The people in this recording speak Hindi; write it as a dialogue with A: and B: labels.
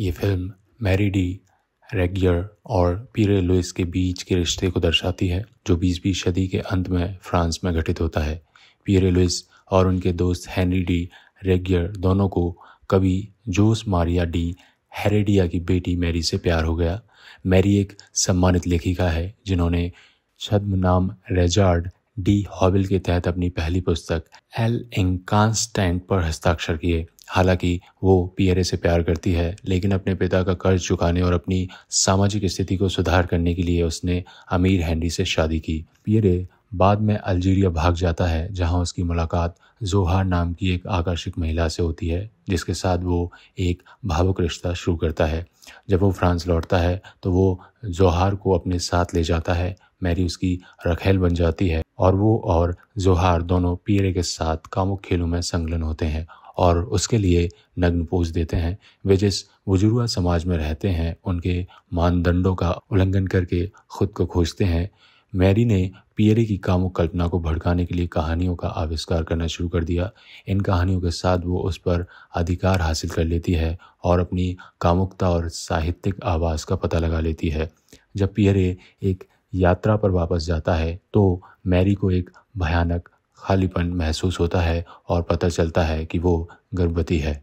A: ये फिल्म मैरी डी रेगियर और पीरे लुइस के बीच के रिश्ते को दर्शाती है जो बीसवीं सदी के अंत में फ्रांस में घटित होता है पीरे लुइस और उनके दोस्त हैनरी डी रेगियर दोनों को कभी जोस मारिया डी हेरेडिया की बेटी मैरी से प्यार हो गया मैरी एक सम्मानित लेखिका है जिन्होंने छद्म नाम रेजार्ड डी हॉबिल के तहत अपनी पहली पुस्तक एल इंकांस्टेंट पर हस्ताक्षर किए हालांकि वो पियरे से प्यार करती है लेकिन अपने पिता का कर्ज चुकाने और अपनी सामाजिक स्थिति को सुधार करने के लिए उसने अमीर हैंडी से शादी की पियरे बाद में अल्जीरिया भाग जाता है जहां उसकी मुलाकात जोहार नाम की एक आकर्षक महिला से होती है जिसके साथ वो एक भावुक रिश्ता शुरू करता है जब वो फ्रांस लौटता है तो वो जोहार को अपने साथ ले जाता है मैरी उसकी रखेल बन जाती है और वो और जोहार दोनों पियरे के साथ कामुक खेलों में संलग्न होते हैं और उसके लिए नग्न पोज देते हैं वे जिस बुजुर्गा समाज में रहते हैं उनके मानदंडों का उल्लंघन करके खुद को खोजते हैं मैरी ने पियरे की कामुक कल्पना को भड़काने के लिए कहानियों का आविष्कार करना शुरू कर दिया इन कहानियों के साथ वो उस पर अधिकार हासिल कर लेती है और अपनी कामुकता और साहित्यिक आवाज़ का पता लगा लेती है जब पियरे एक यात्रा पर वापस जाता है तो मैरी को एक भयानक खालीपन महसूस होता है और पता चलता है कि वो गर्भवती है